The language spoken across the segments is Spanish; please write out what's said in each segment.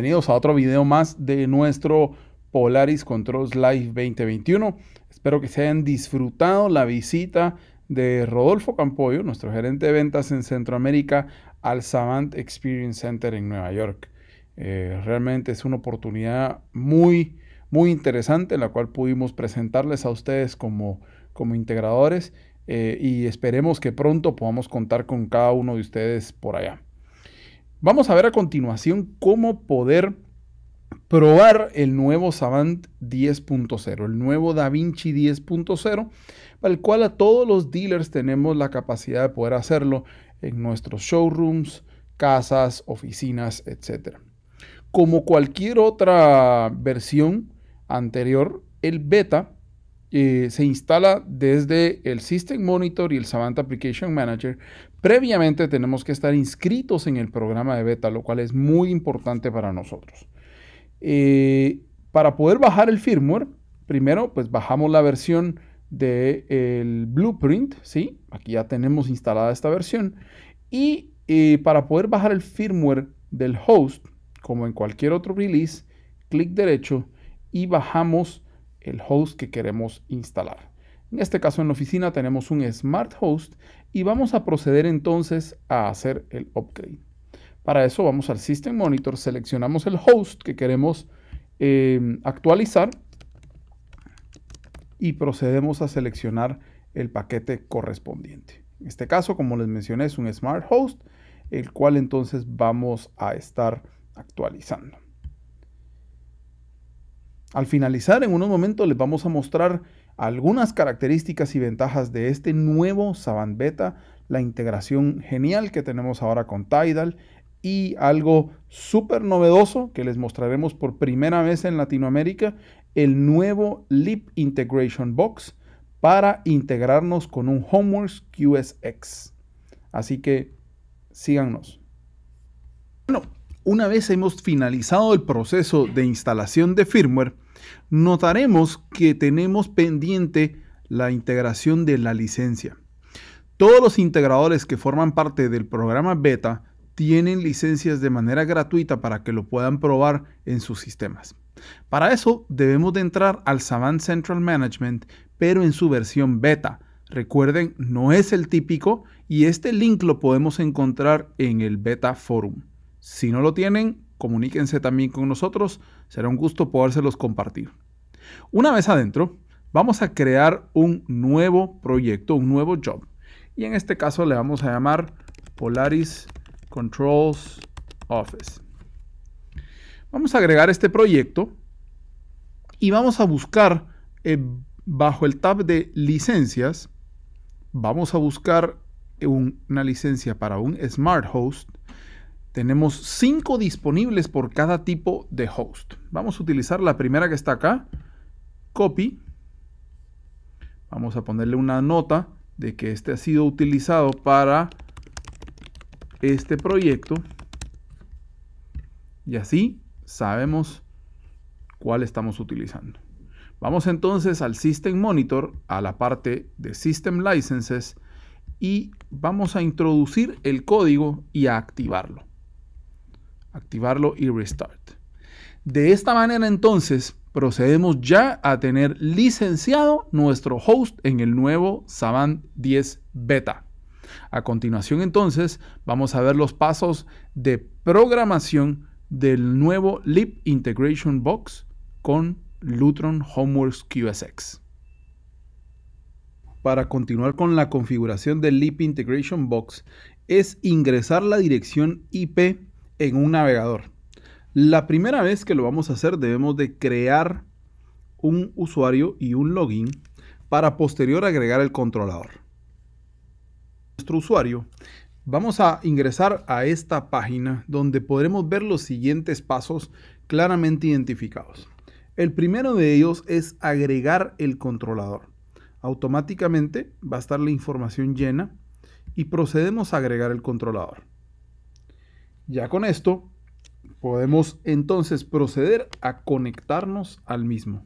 bienvenidos a otro video más de nuestro Polaris Controls Live 2021. Espero que se hayan disfrutado la visita de Rodolfo Campoyo, nuestro gerente de ventas en Centroamérica, al Savant Experience Center en Nueva York. Eh, realmente es una oportunidad muy, muy interesante en la cual pudimos presentarles a ustedes como, como integradores eh, y esperemos que pronto podamos contar con cada uno de ustedes por allá. Vamos a ver a continuación cómo poder probar el nuevo Savant 10.0, el nuevo DaVinci 10.0, para el cual a todos los dealers tenemos la capacidad de poder hacerlo en nuestros showrooms, casas, oficinas, etc. Como cualquier otra versión anterior, el beta eh, se instala desde el System Monitor y el Savant Application Manager. Previamente tenemos que estar inscritos en el programa de beta, lo cual es muy importante para nosotros. Eh, para poder bajar el firmware, primero pues bajamos la versión del el blueprint, ¿sí? Aquí ya tenemos instalada esta versión. Y eh, para poder bajar el firmware del host, como en cualquier otro release, clic derecho y bajamos el host que queremos instalar. En este caso en la oficina tenemos un Smart Host y vamos a proceder entonces a hacer el upgrade. Para eso vamos al System Monitor, seleccionamos el host que queremos em, actualizar y procedemos a seleccionar el paquete correspondiente. En este caso, como les mencioné, es un Smart Host, el cual entonces vamos a estar actualizando. Al finalizar, en unos momentos les vamos a mostrar algunas características y ventajas de este nuevo Saban Beta, la integración genial que tenemos ahora con Tidal y algo súper novedoso que les mostraremos por primera vez en Latinoamérica, el nuevo Leap Integration Box para integrarnos con un Homeworks QSX. Así que síganos. Bueno, una vez hemos finalizado el proceso de instalación de firmware, notaremos que tenemos pendiente la integración de la licencia. Todos los integradores que forman parte del programa beta tienen licencias de manera gratuita para que lo puedan probar en sus sistemas. Para eso debemos de entrar al Savant Central Management, pero en su versión beta. Recuerden, no es el típico y este link lo podemos encontrar en el beta forum. Si no lo tienen, comuníquense también con nosotros. Será un gusto podérselos compartir. Una vez adentro, vamos a crear un nuevo proyecto, un nuevo job. Y en este caso le vamos a llamar Polaris Controls Office. Vamos a agregar este proyecto y vamos a buscar eh, bajo el tab de licencias, vamos a buscar una licencia para un Smart Host tenemos cinco disponibles por cada tipo de host. Vamos a utilizar la primera que está acá, copy. Vamos a ponerle una nota de que este ha sido utilizado para este proyecto. Y así sabemos cuál estamos utilizando. Vamos entonces al System Monitor, a la parte de System Licenses, y vamos a introducir el código y a activarlo activarlo y restart. De esta manera entonces procedemos ya a tener licenciado nuestro host en el nuevo Savant 10 Beta. A continuación entonces vamos a ver los pasos de programación del nuevo Lib Integration Box con Lutron Homeworks QSX. Para continuar con la configuración del Leap Integration Box es ingresar la dirección IP en un navegador. La primera vez que lo vamos a hacer debemos de crear un usuario y un login para posterior agregar el controlador. Nuestro usuario Vamos a ingresar a esta página donde podremos ver los siguientes pasos claramente identificados. El primero de ellos es agregar el controlador. Automáticamente va a estar la información llena y procedemos a agregar el controlador. Ya con esto, podemos entonces proceder a conectarnos al mismo.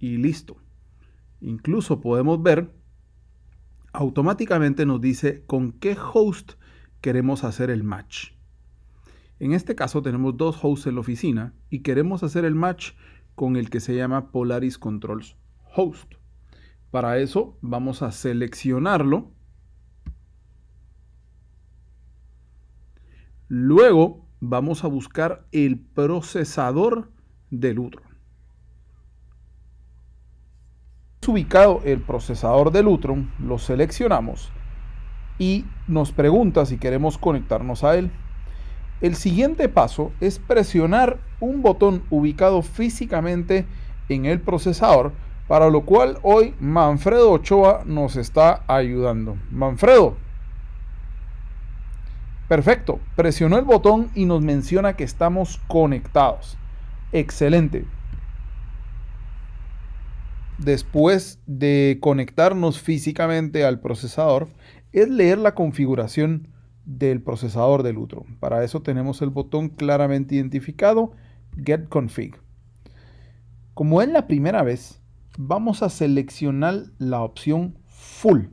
Y listo. Incluso podemos ver, automáticamente nos dice con qué host queremos hacer el match. En este caso tenemos dos hosts en la oficina y queremos hacer el match con el que se llama Polaris Controls Host. Para eso vamos a seleccionarlo Luego vamos a buscar el procesador del utro. ubicado el procesador del Lutron, lo seleccionamos y nos pregunta si queremos conectarnos a él. El siguiente paso es presionar un botón ubicado físicamente en el procesador, para lo cual hoy Manfredo Ochoa nos está ayudando. Manfredo, Perfecto, presionó el botón y nos menciona que estamos conectados. Excelente. Después de conectarnos físicamente al procesador, es leer la configuración del procesador del Utro. Para eso tenemos el botón claramente identificado, Get Config. Como es la primera vez, vamos a seleccionar la opción Full.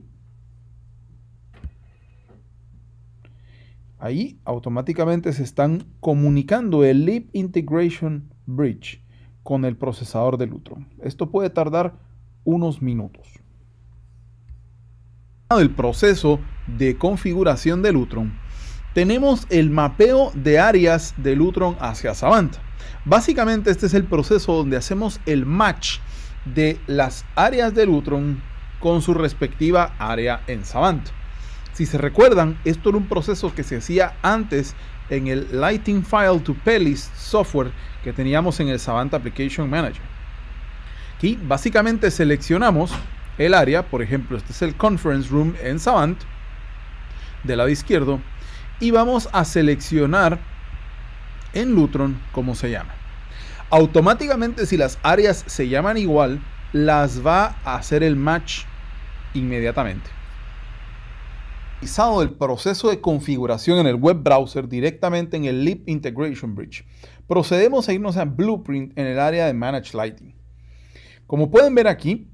ahí automáticamente se están comunicando el Leap Integration Bridge con el procesador de Lutron. Esto puede tardar unos minutos. El proceso de configuración de Lutron, tenemos el mapeo de áreas de Lutron hacia Savant. Básicamente este es el proceso donde hacemos el match de las áreas del Lutron con su respectiva área en Savant. Si se recuerdan, esto era un proceso que se hacía antes en el Lighting File to Pelis software que teníamos en el Savant Application Manager. Aquí básicamente seleccionamos el área, por ejemplo, este es el Conference Room en Savant, del lado izquierdo, y vamos a seleccionar en Lutron como se llama. Automáticamente si las áreas se llaman igual, las va a hacer el match inmediatamente el proceso de configuración en el web browser directamente en el Leap Integration Bridge. Procedemos a irnos a Blueprint en el área de Manage Lighting. Como pueden ver aquí,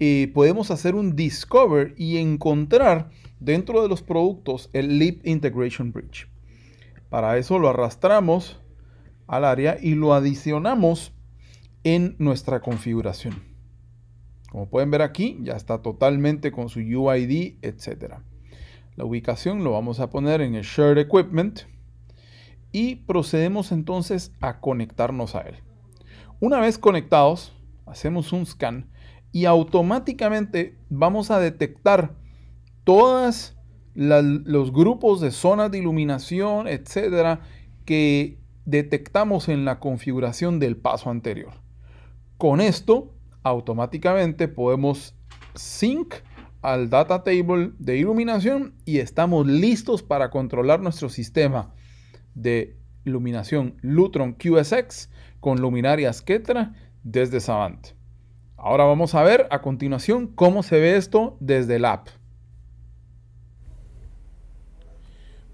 eh, podemos hacer un Discover y encontrar dentro de los productos el Leap Integration Bridge. Para eso lo arrastramos al área y lo adicionamos en nuestra configuración. Como pueden ver aquí, ya está totalmente con su UID, etcétera. La ubicación lo vamos a poner en el Shared Equipment y procedemos entonces a conectarnos a él. Una vez conectados, hacemos un scan y automáticamente vamos a detectar todos los grupos de zonas de iluminación, etcétera, que detectamos en la configuración del paso anterior. Con esto, automáticamente podemos sync al data table de iluminación y estamos listos para controlar nuestro sistema de iluminación Lutron QSX con luminarias Ketra desde Savant. Ahora vamos a ver a continuación cómo se ve esto desde el app.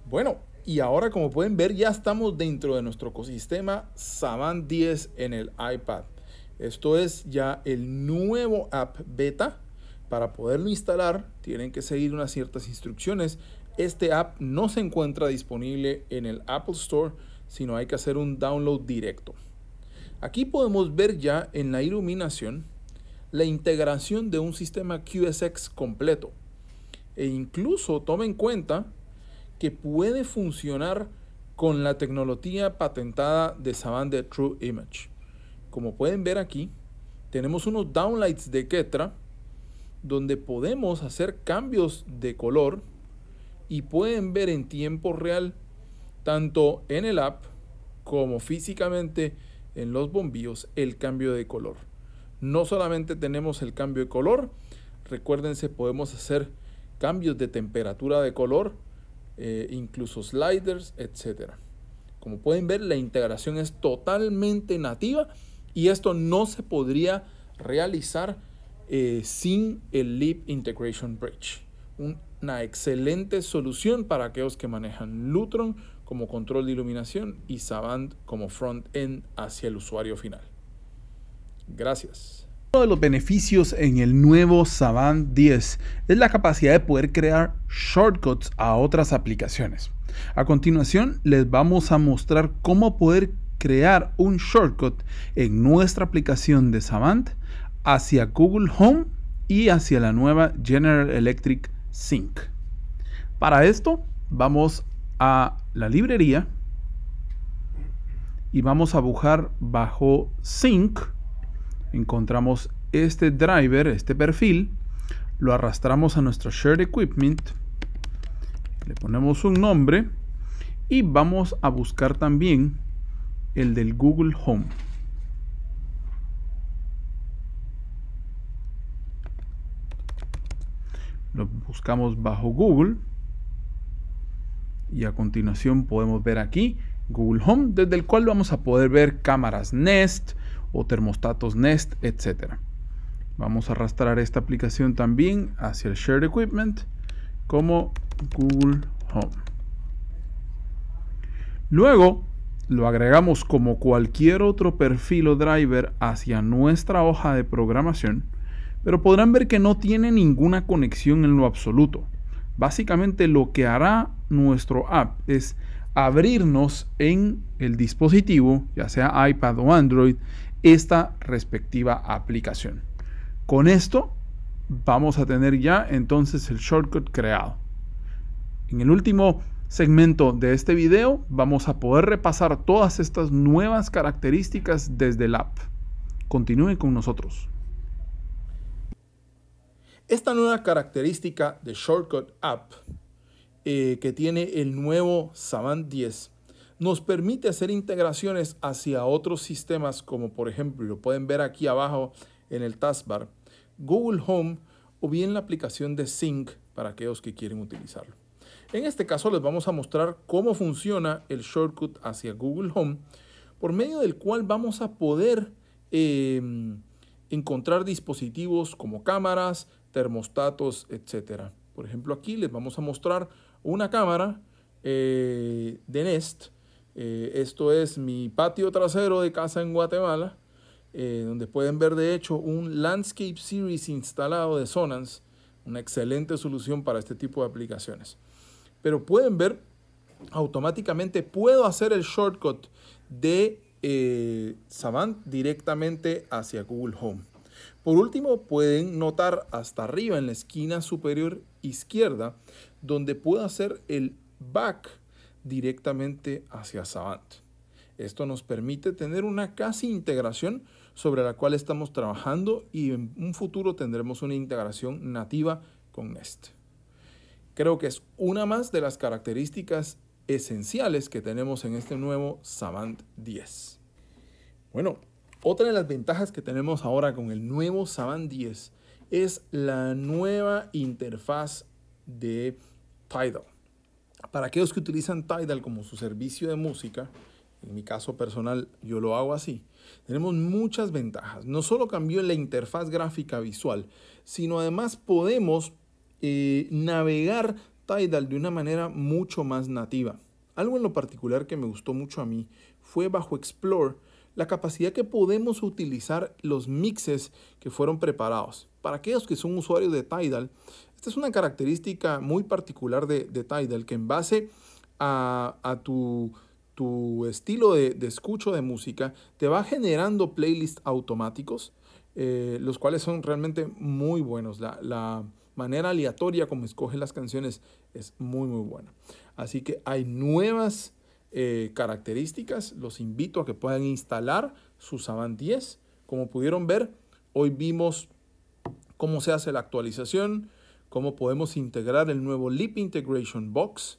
Bueno, y ahora como pueden ver ya estamos dentro de nuestro ecosistema Savant 10 en el iPad. Esto es ya el nuevo app beta para poderlo instalar tienen que seguir unas ciertas instrucciones. Este app no se encuentra disponible en el Apple Store, sino hay que hacer un download directo. Aquí podemos ver ya en la iluminación la integración de un sistema QSX completo. E incluso tomen en cuenta que puede funcionar con la tecnología patentada de Saban True Image. Como pueden ver aquí, tenemos unos downlights de Ketra donde podemos hacer cambios de color y pueden ver en tiempo real, tanto en el app como físicamente en los bombillos, el cambio de color. No solamente tenemos el cambio de color, recuérdense, podemos hacer cambios de temperatura de color, eh, incluso sliders, etcétera. Como pueden ver, la integración es totalmente nativa y esto no se podría realizar eh, sin el Leap Integration Bridge. una excelente solución para aquellos que manejan Lutron como control de iluminación y Savant como front-end hacia el usuario final. Gracias. Uno de los beneficios en el nuevo Savant 10 es la capacidad de poder crear shortcuts a otras aplicaciones. A continuación les vamos a mostrar cómo poder crear un shortcut en nuestra aplicación de Savant hacia Google Home y hacia la nueva General Electric Sync. Para esto vamos a la librería y vamos a buscar bajo Sync. Encontramos este driver, este perfil, lo arrastramos a nuestro Shared Equipment, le ponemos un nombre y vamos a buscar también el del Google Home. Lo buscamos bajo Google. Y a continuación podemos ver aquí Google Home, desde el cual vamos a poder ver cámaras Nest o termostatos Nest, etc. Vamos a arrastrar esta aplicación también hacia el Shared Equipment como Google Home. Luego lo agregamos como cualquier otro perfil o driver hacia nuestra hoja de programación pero podrán ver que no tiene ninguna conexión en lo absoluto. Básicamente lo que hará nuestro app es abrirnos en el dispositivo, ya sea iPad o Android, esta respectiva aplicación. Con esto vamos a tener ya entonces el shortcut creado. En el último segmento de este video vamos a poder repasar todas estas nuevas características desde el app. Continúen con nosotros. Esta nueva característica de Shortcut App eh, que tiene el nuevo Savant 10 nos permite hacer integraciones hacia otros sistemas como por ejemplo, lo pueden ver aquí abajo en el taskbar, Google Home o bien la aplicación de Sync para aquellos que quieren utilizarlo. En este caso les vamos a mostrar cómo funciona el shortcut hacia Google Home, por medio del cual vamos a poder em, encontrar dispositivos como cámaras, termostatos, etcétera. Por ejemplo, aquí les vamos a mostrar una cámara eh, de Nest. Eh, esto es mi patio trasero de casa en Guatemala, eh, donde pueden ver de hecho un Landscape Series instalado de Sonans, una excelente solución para este tipo de aplicaciones. Pero pueden ver, automáticamente puedo hacer el shortcut de Savant directamente hacia Google Home. Por último, pueden notar hasta arriba en la esquina superior izquierda, donde puede hacer el back directamente hacia Savant. Esto nos permite tener una casi integración sobre la cual estamos trabajando y en un futuro tendremos una integración nativa con Nest. Creo que es una más de las características esenciales que tenemos en este nuevo Savant 10. Bueno, otra de las ventajas que tenemos ahora con el nuevo Saban 10 es la nueva interfaz de Tidal. Para aquellos que utilizan Tidal como su servicio de música, en mi caso personal yo lo hago así, tenemos muchas ventajas. No solo cambió la interfaz gráfica visual, sino además podemos eh, navegar Tidal de una manera mucho más nativa. Algo en lo particular que me gustó mucho a mí fue bajo Explore la capacidad que podemos utilizar los mixes que fueron preparados. Para aquellos que son usuarios de Tidal, esta es una característica muy particular de, Tidal, que en base a, tu, estilo de, escucho de música, te va generando playlists automáticos, eh, los cuales son realmente muy buenos. La, manera aleatoria como escoge las canciones es muy, muy buena. Así que hay nuevas eh, características. Los invito a que puedan instalar su Savant 10. Como pudieron ver, hoy vimos cómo se hace la actualización, cómo podemos integrar el nuevo Leap Integration Box,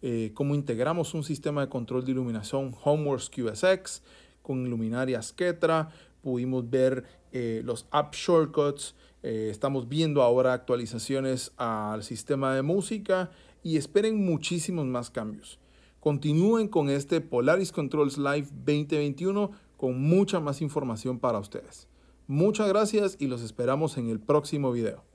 eh, cómo integramos un sistema de control de iluminación Homeworks QSX con luminarias Ketra, pudimos ver eh, los app shortcuts, estamos viendo ahora actualizaciones al sistema de música y esperen muchísimos más cambios. Continúen con este Polaris Controls Live 2021 con mucha más información para ustedes. Muchas gracias y los esperamos en el próximo video.